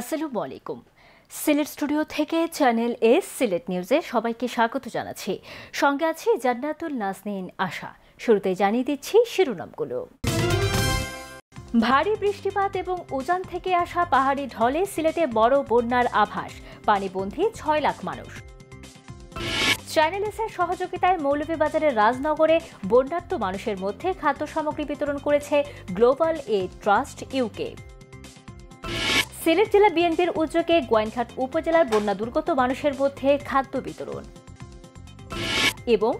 আসসালামু আলাইকুম সিলেট স্টুডিও থেকে চ্যানেল এস সিলেট নিউজে সবাইকে স্বাগত জানাচ্ছি সঙ্গে আছি জান্নাতুল নাজনীন আশা শুরুতে জানিয়ে দিচ্ছি শিরোনামগুলো ভারী বৃষ্টিপাত এবং উজান থেকে আসা পাহাড়ি ঢলে সিলেটে বড় বন্যার আভাস পানিবন্দী ছয় লাখ মানুষ চ্যানেল এসের সহযোগিতায় মৌলভীবাজারের রাজনগরে বন্যার্ত মানুষের মধ্যে খাদ্য সামগ্রী বিতরণ করেছে global a trust UK Sylhet জেলা বিএনপির উদ্যোগে গোয়াইনঘাট উপজেলার বন্যা দুর্গত মানুষের মধ্যে খাদ্য বিতরণ এবং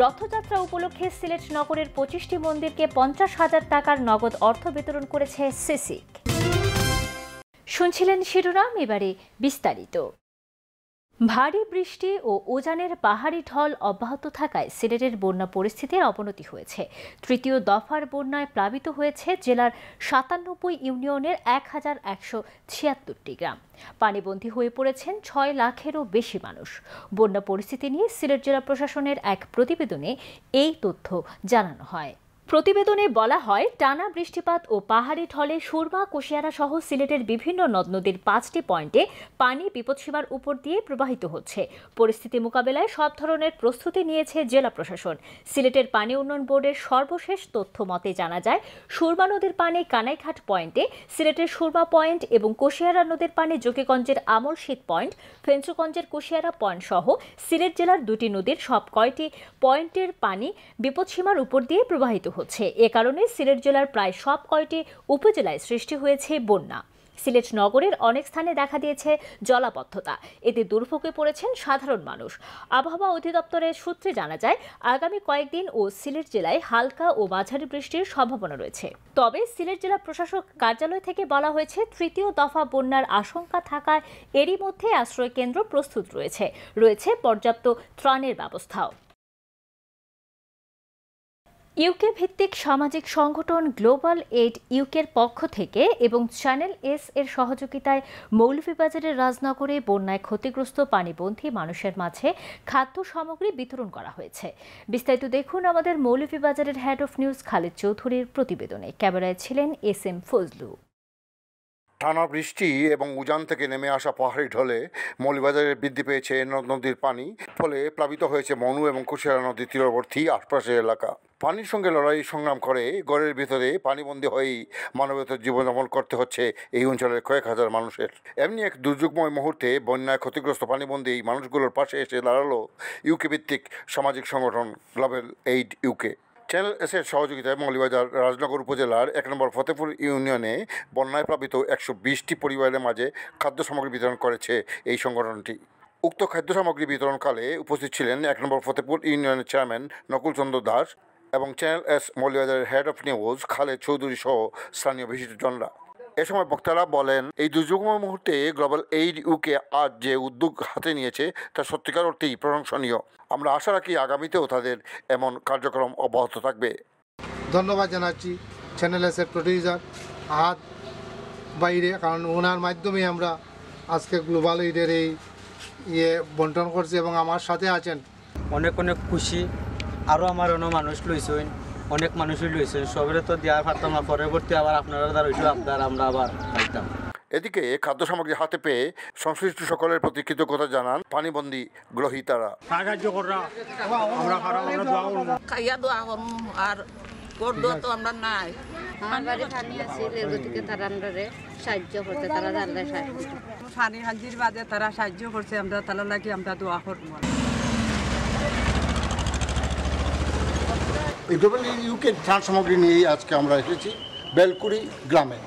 রথযাত্রা উপলক্ষে সিলেট নগরের পঁচিশটি মন্দিরকে পঞ্চাশ হাজার টাকার নগদ অর্থ বিতরণ করেছে সিসিক শুনছিলেন শিরোনাম এবারে বিস্তারিত ভারী বৃষ্টি ও ওজানের পাহাড়ি ঢল অব্যাহত থাকায় সিলেটের বন্যা পরিস্থিতির অবনতি হয়েছে তৃতীয় দফার বন্যায় প্লাবিত হয়েছে জেলার সাতানব্বই ইউনিয়নের এক হাজার একশো ছিয়াত্তরটি গ্রাম পানিবন্দী হয়ে পড়েছেন ছয় লাখেরও বেশি মানুষ বন্যা পরিস্থিতি নিয়ে সিলেট জেলা প্রশাসনের এক প্রতিবেদনে এই তথ্য জানানো হয় প্রতিবেদনে বলা হয় টানা বৃষ্টিপাত ও পাহাড়ি ঢলে সুরমা কুশিয়ারা সহ সিলেটের বিভিন্ন নদ নদীর পাঁচটি পয়েন্টে পানি বিপদসীমার উপর দিয়ে প্রবাহিত হচ্ছে পরিস্থিতি মোকাবেলায় সব ধরনের প্রস্তুতি নিয়েছে জেলা প্রশাসন সিলেটের পানি উন্নয়ন বোর্ডের সর্বশেষ তথ্য মতে জানা যায় সুরমা নদীর পানি কানাইঘাট পয়েন্টে সিলেটের সুরমা পয়েন্ট এবং কুশিয়ারা নদীর পানি জকিগঞ্জের আমল শীত পয়েন্ট ফেঞ্চুগঞ্জের কুশিয়ারা পয়েন্ট সহ সিলেট জেলার দুটি নদীর সব কয়টি পয়েন্টের পানি বিপদসীমার উপর দিয়ে প্রবাহিত হচ্ছে হচ্ছে এ কারণে সিলেট জেলার প্রায় সব কয়টি উপজেলায় সৃষ্টি হয়েছে বন্যা সিলেট নগরের অনেক স্থানে দেখা দিয়েছে জলাবদ্ধতা এতে দুর্ভোগে পড়েছেন সাধারণ মানুষ আবহাওয়া অধিদপ্তরের সূত্রে জানা যায় আগামী কয়েকদিন ও সিলেট জেলায় হালকা ও মাঝারি বৃষ্টির সম্ভাবনা রয়েছে তবে সিলেট জেলা প্রশাসক কার্যালয় থেকে বলা হয়েছে তৃতীয় দফা বন্যার আশঙ্কা থাকায় এরই মধ্যে আশ্রয় কেন্দ্র প্রস্তুত রয়েছে রয়েছে পর্যাপ্ত ত্রাণের ব্যবস্থাও ইউকে ভিত্তিক সামাজিক সংগঠন গ্লোবাল এইড ইউকের পক্ষ থেকে এবং চ্যানেল এস এর সহযোগিতায় মৌলভীবাজারের রাজনগরে বন্যায় ক্ষতিগ্রস্ত পানিবন্ধী মানুষের মাঝে খাদ্য সামগ্রী বিতরণ করা হয়েছে বিস্তারিত দেখুন আমাদের মৌলভীবাজারের হেড অফ নিউজ খালেদ চৌধুরীর প্রতিবেদনে ক্যামেরায় ছিলেন এস এম ফজলু টানা বৃষ্টি এবং উজান থেকে নেমে আসা পাহাড়ি ঢলে মৌলিবাজারে বৃদ্ধি পেয়েছে নদীর পানি ফলে প্লাবিত হয়েছে মনু এবং কুশিয়ারা নদীর তীরবর্তী আশপাশের এলাকা পানির সঙ্গে লড়াই সংগ্রাম করে গড়ের ভিতরে পানিবন্দী হয়েই মানবতার জীবনযাপন করতে হচ্ছে এই অঞ্চলের কয়েক হাজার মানুষের এমনি এক দুর্যোগময় মুহূর্তে বন্যায় ক্ষতিগ্রস্ত পানিবন্দী মানুষগুলোর পাশে এসে দাঁড়ালো ইউকে ভিত্তিক সামাজিক সংগঠন গ্লোবাল এইড ইউকে চ্যানেল এসের সহযোগিতায় মৌলিবাজার রাজনগর উপজেলার এক নম্বর ফতেপুর ইউনিয়নে বন্যায় প্লাবিত একশো বিশটি পরিবারের মাঝে খাদ্য সামগ্রী বিতরণ করেছে এই সংগঠনটি উক্ত খাদ্য সামগ্রী বিতরণকালে উপস্থিত ছিলেন এক নম্বর ফতেপুর ইউনিয়নের চেয়ারম্যান নকুল চন্দ্র দাস এবং চ্যানেল এস মৌলিবাজারের head of news Khaled Chowdhury সহ স্থানীয় বিশিষ্টজনরা এ সময় বক্তারা বলেন এই দুর্যোগময় মুহূর্তে গ্লোবাল এইড ইউকে আজ যে উদ্যোগ হাতে নিয়েছে তা সত্যিকার অর্থেই প্রশংসনীয় আমরা আশা রাখি আগামীতেও তাদের এমন কার্যক্রম অব্যাহত থাকবে ধন্যবাদ জানাচ্ছি চ্যানেল এসের প্রডিউসার হাত বাইরে কারণ ওনার মাধ্যমে আমরা আজকে গ্লোবাল এইডের এই ইয়ে বন্টন করছি এবং আমার সাথে আছেন অনেক অনেক খুশি আরও আমার অন্য মানুষ লইছেন অনেক মানুষই লইছে সবের তো দেওয়ার পারতাম না পরবর্তী আবার আপনারা দ্বারা হইতো আপনার আমরা আবার পাইতাম এদিকে খাদ্য সামগ্রী হাতে পেয়ে সংশ্লিষ্ট সকলের প্রতি কৃতজ্ঞতা জানান পানিবন্দি গ্রহীতারা সাহায্য আর তারা সাহায্য করছে আমরা তারা লাগি আমরা দোয়া করব এই গ্লোবাল ইউকের ত্রাণ সামগ্রী নিয়েই আজকে আমরা এসেছি বেলকুড়ি গ্রামে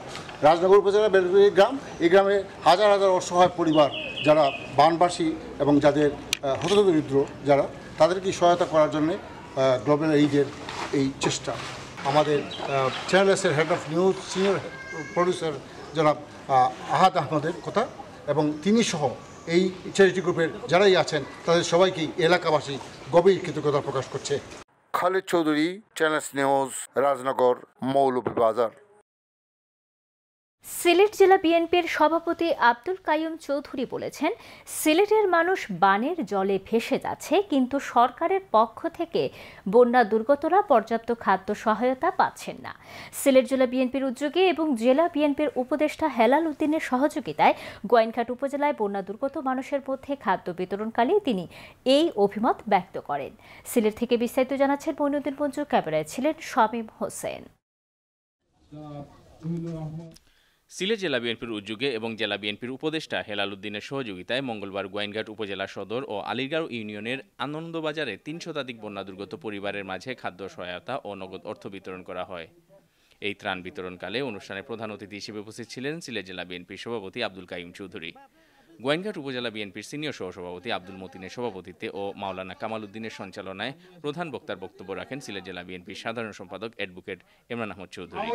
রাজনগর উপজেলা বেলকুড়ি গ্রাম এই গ্রামে হাজার হাজার অসহায় পরিবার যারা বানবাসী এবং যাদের হতদরিদ্র যারা তাদেরকে সহায়তা করার জন্য গ্লোবাল এইডের এই চেষ্টা আমাদের চ্যানেল এসের head of news senior producer জনাব আহাদ আহমদের কথা এবং তিনি সহ এই চ্যারিটি গ্রুপের যারাই আছেন তাদের সবাইকেই এলাকাবাসী গভীর কৃতজ্ঞতা প্রকাশ করছে খালেদ চৌধুরী চ্যানেলস নিউজ রাজনগর মৌলভীবাজার সিলেট জেলা বিএনপির সভাপতি আব্দুল কাইম চৌধুরী বলেছেন সিলেটের মানুষ বানের জলে ভেসে যাচ্ছে কিন্তু সরকারের পক্ষ থেকে বন্যা দুর্গতরা পর্যাপ্ত খাদ্য সহায়তা পাচ্ছেন না সিলেট জেলা বিএনপির উদ্যোগে এবং জেলা বিএনপির উপদেষ্টা হেলাল উদ্দিনের সহযোগিতায় গোয়েনঘাট উপজেলায় বন্যা দুর্গত মানুষের মধ্যে খাদ্য বিতরণকালে তিনি এই অভিমত ব্যক্ত করেন সিলেট থেকে বিস্তারিত জানাচ্ছেন মইনুদ্দিন মঞ্জুর ক্যামেরায় ছিলেন শামীম হোসেন সিলেট জেলা বিএনপির উদ্যোগে এবং জেলা বিএনপির উপদেষ্টা হেলাল উদ্দিনের সহযোগিতায় মঙ্গলবার গোয়েনঘাট উপজেলা সদর ও আলিগাঁও ইউনিয়নের আনন্দবাজারে তিন শতাধিক বন্যা দুর্গত পরিবারের মাঝে খাদ্য সহায়তা ও নগদ অর্থ বিতরণ করা হয় এই ত্রাণ বিতরণকালে অনুষ্ঠানে প্রধান অতিথি হিসেবে উপস্থিত ছিলেন সিলেট জেলা বিএনপির সভাপতি আব্দুল কাইম চৌধুরী গোয়েনঘাট উপজেলা বিএনপির সিনিয়র সহসভাপতি আব্দুল মতিনের সভাপতিত্বে ও মাওলানা কামাল উদ্দিনের সঞ্চালনায় প্রধান বক্তার বক্তব্য রাখেন সিলেট জেলা বিএনপির সাধারণ সম্পাদক অ্যাডভোকেট ইমরান আহমদ চৌধুরী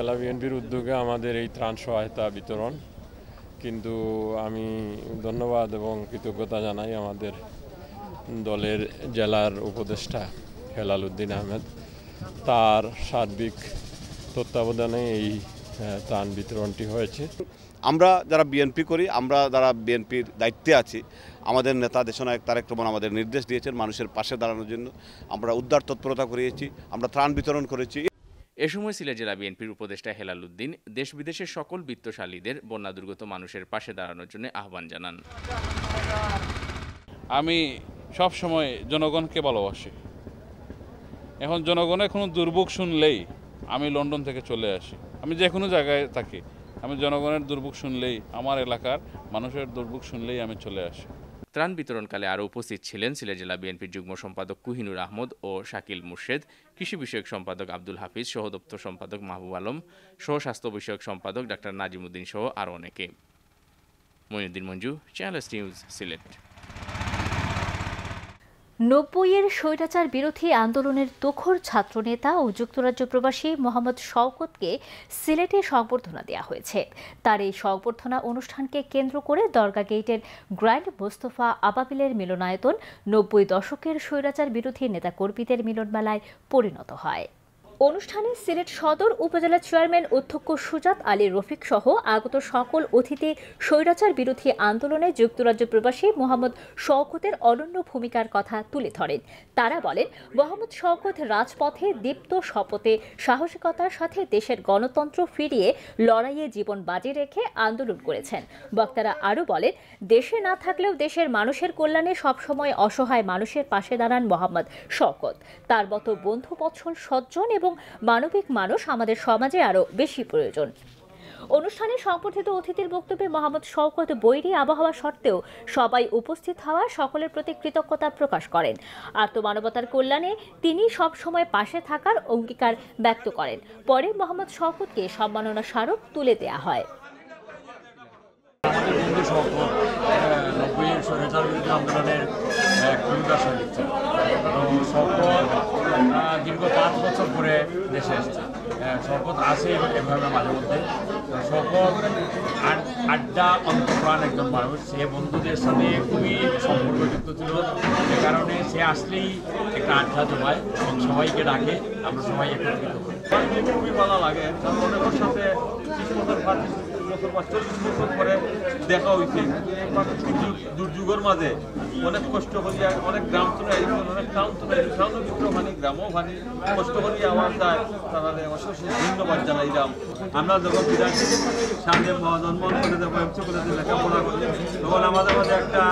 জেলা বিএনপির উদ্যোগে আমাদের এই ত্রাণ সহায়তা বিতরণ কিন্তু আমি ধন্যবাদ এবং কৃতজ্ঞতা জানাই আমাদের দলের জেলার উপদেষ্টা হেলাল উদ্দিন আহমেদ তার সার্বিক তত্ত্বাবধানে এই হ্যাঁ, ত্রাণ বিতরণটি হয়েছে আমরা যারা বিএনপি করি আমরা যারা বিএনপির দায়িত্বে আছি আমাদের নেতা দেশনায়ক তারেক রহমান আমাদের নির্দেশ দিয়েছেন মানুষের পাশে দাঁড়ানোর জন্য আমরা উদ্ধার তৎপরতা করিয়েছি আমরা ত্রাণ বিতরণ করেছি এ সময় সিলেট জেলা বিএনপির উপদেষ্টা হেলাল উদ্দিন দেশ বিদেশের সকল বিত্তশালীদের বন্যা দুর্গত মানুষের পাশে দাঁড়ানোর জন্য আহ্বান জানান আমি সব সময় জনগণকে ভালোবাসি এখন জনগণের কোনো দুর্ভোগ শুনলেই আমি লন্ডন থেকে চলে আসি আমি যে কোনো জায়গায় থাকি আমি জনগণের দুর্ভোগ শুনলেই আমার এলাকার মানুষের দুর্ভোগ শুনলেই আমি চলে আসি ত্রাণ বিতরণকালে আরও উপস্থিত ছিলেন সিলেট জেলা বিএনপির যুগ্ম সম্পাদক কুহিনুর আহমদ ও শাকিল মুর্শেদ কৃষি বিষয়ক সম্পাদক আব্দুল হাফিজ সহ দপ্তর সম্পাদক মাহবুব আলম সহ স্বাস্থ্য বিষয়ক সম্পাদক ডাক্তার নাজিমুদ্দিন সহ আরও অনেকে মইনুদ্দিন মঞ্জু চ্যানেল নিউজ সিলেট নব্বইয়ের স্বৈরাচার বিরোধী আন্দোলনের দখর ছাত্রনেতা ও যুক্তরাজ্য প্রবাসী মোহাম্মদ শওকতকে সিলেটে সংবর্ধনা দেওয়া হয়েছে তার এই সংবর্ধনা অনুষ্ঠানকে কেন্দ্র করে দরগা গেইটের গ্র্যান্ড মোস্তফা আবাবিলের মিলনায়তন নব্বই দশকের স্বৈরাচার বিরোধী নেতাকর্মীদের মিলনমেলায় পরিণত হয় অনুষ্ঠানে সিলেট সদর উপজেলা চেয়ারম্যান অধ্যক্ষ সুজাত আলী রফিক সহ আগত সকল অতিথি স্বৈরাচার বিরোধী আন্দোলনে যুক্তরাজ্য প্রবাসী মোহাম্মদ শওকতের অনন্য ভূমিকার কথা তুলে ধরেন তারা বলেন মোহাম্মদ শওকত রাজপথে দীপ্ত শপথে সাহসিকতার সাথে দেশের গণতন্ত্র ফিরিয়ে লড়াইয়ে জীবন বাজি রেখে আন্দোলন করেছেন বক্তারা আরও বলেন দেশে না থাকলেও দেশের মানুষের কল্যাণে সবসময় অসহায় মানুষের পাশে দাঁড়ান মোহাম্মদ শওকত তার মতো বন্ধুবৎসল সজ্জন এবং এবং মানবিক মানুষ আমাদের সমাজে আরও বেশি প্রয়োজন অনুষ্ঠানে সংবর্ধিত অতিথির বক্তব্যে মোহাম্মদ শওকত বৈরী আবহাওয়া সত্ত্বেও সবাই উপস্থিত হওয়া সকলের প্রতি কৃতজ্ঞতা প্রকাশ করেন আত্মমানবতার কল্যাণে তিনি সবসময় পাশে থাকার অঙ্গীকার ব্যক্ত করেন পরে মোহাম্মদ শওকতকে সম্মাননা স্মারক তুলে দেয়া হয় আন্দোলনের ভূমিকা বছর পরে দেশে এসছে শপথ আছে এভাবে মাঝে মধ্যে শপথ আড্ডা অন্তপ্রাণ একজন মানুষ সে বন্ধুদের সাথে খুবই সম্পর্কযুক্ত ছিল সে কারণে সে আসলেই একটা আড্ডা জমায় এবং সবাইকে ডাকে আমরা সবাই একত্রিত করি খুবই ভালো লাগে মানে সাথে বছর বা চল্লিশ বছর পরে দেখা হয়েছে প্রাকৃতিক দুর্যোগের মাঝে অনেক কষ্ট করিয়া অনেক গ্রাম চলে আইসন অনেক টাউন চলে আইসন টাউনের ভিতরে ভানি গ্রামও ভানি কষ্ট করিয়া আমার যায় তারা অশেষ ধন্যবাদ জানাইলাম আমরা যখন বিরাট সামনে মহাজন্ম কলেজে বয়মসি কলেজে লেখাপড়া করি তখন আমাদের মধ্যে একটা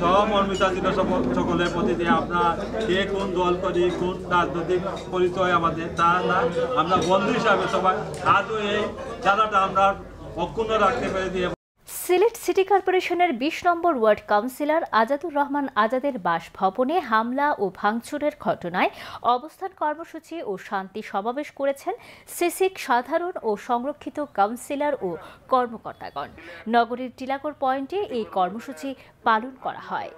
সহমর্মিতা দিল সকলের প্রতি যে আমরা কে কোন দল করি কোন রাজনৈতিক পরিচয় আমাদের তা না আমরা বন্ধু হিসাবে সবাই আজও এই জানাটা আমরা অক্ষুণ্ণ রাখতে পেরেছি সিলেট সিটি কর্পোরেশনের বিশ number ward councillor Azadur Rahman আজাদের বাসভবনে হামলা ও ভাঙচুরের ঘটনায় অবস্থান কর্মসূচি ও শান্তি সমাবেশ করেছেন সিসিক সাধারণ ও সংরক্ষিত কাউন্সিলর ও কর্মকর্তাগণ নগরীর টিলাকোর পয়েন্টে এই কর্মসূচি পালন করা হয়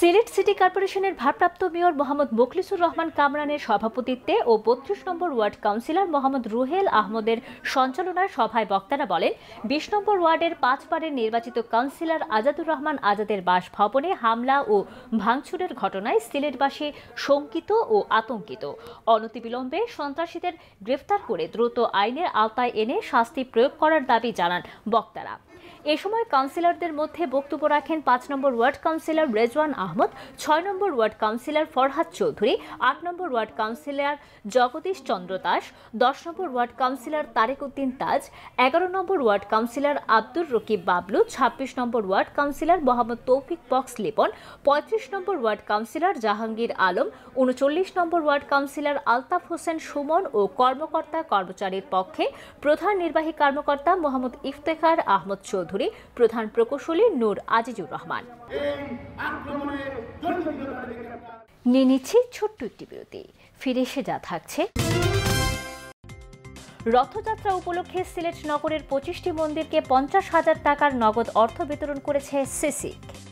সিলেট সিটি কর্পোরেশনের ভারপ্রাপ্ত মেয়র মোহাম্মদ মোখলিসুর রহমান কামরানের সভাপতিত্বে ও বত্রিশ number ward councillor Mohammad Ruhel আহমদের সঞ্চালনায় সভায় বক্তারা বলেন বিশ নম্বর ওয়ার্ডের পাঁচবারের নির্বাচিত কাউন্সিলর আজাদুর রহমান আজাদের বাসভবনে হামলা ও ভাঙচুরের ঘটনায় সিলেটবাসী শঙ্কিত ও আতঙ্কিত অনতিবিলম্বে সন্ত্রাসীদের গ্রেফতার করে দ্রুত আইনের আওতায় এনে শাস্তি প্রয়োগ করার দাবি জানান বক্তারা এ সময় কাউন্সিলরদের মধ্যে বক্তব্য রাখেন পাঁচ number ward councillor Rezwan Ahmed ছয় number ward councillor Farhad Chowdhury আট number ward councillor Jagadish Chandra Das দশ number ward councillor Tarek Uddin Taj এগারো number ward councillor Abdur Rakib Bablu ছাব্বিশ number ward councillor Mohammad Taufiq Bakhsh Lipon পঁয়ত্রিশ number ward councillor Jahangir Alam উনচল্লিশ number ward councillor Altaf Hossain Sumon ও কর্মকর্তা কর্মচারীর পক্ষে প্রধান নির্বাহী কর্মকর্তা মোহাম্মদ ইফতেখার আহমদ চৌধুরী চৌধুরী প্রধান প্রকৌশলী নূর আজিজুর রহমান নিয়ে নিচ্ছে ছোট্ট একটি বিরতি ফিরে এসে যা থাকছে রথযাত্রা উপলক্ষে সিলেট নগরের পঁচিশটি মন্দিরকে পঞ্চাশ হাজার টাকার নগদ অর্থ বিতরণ করেছে সিসিক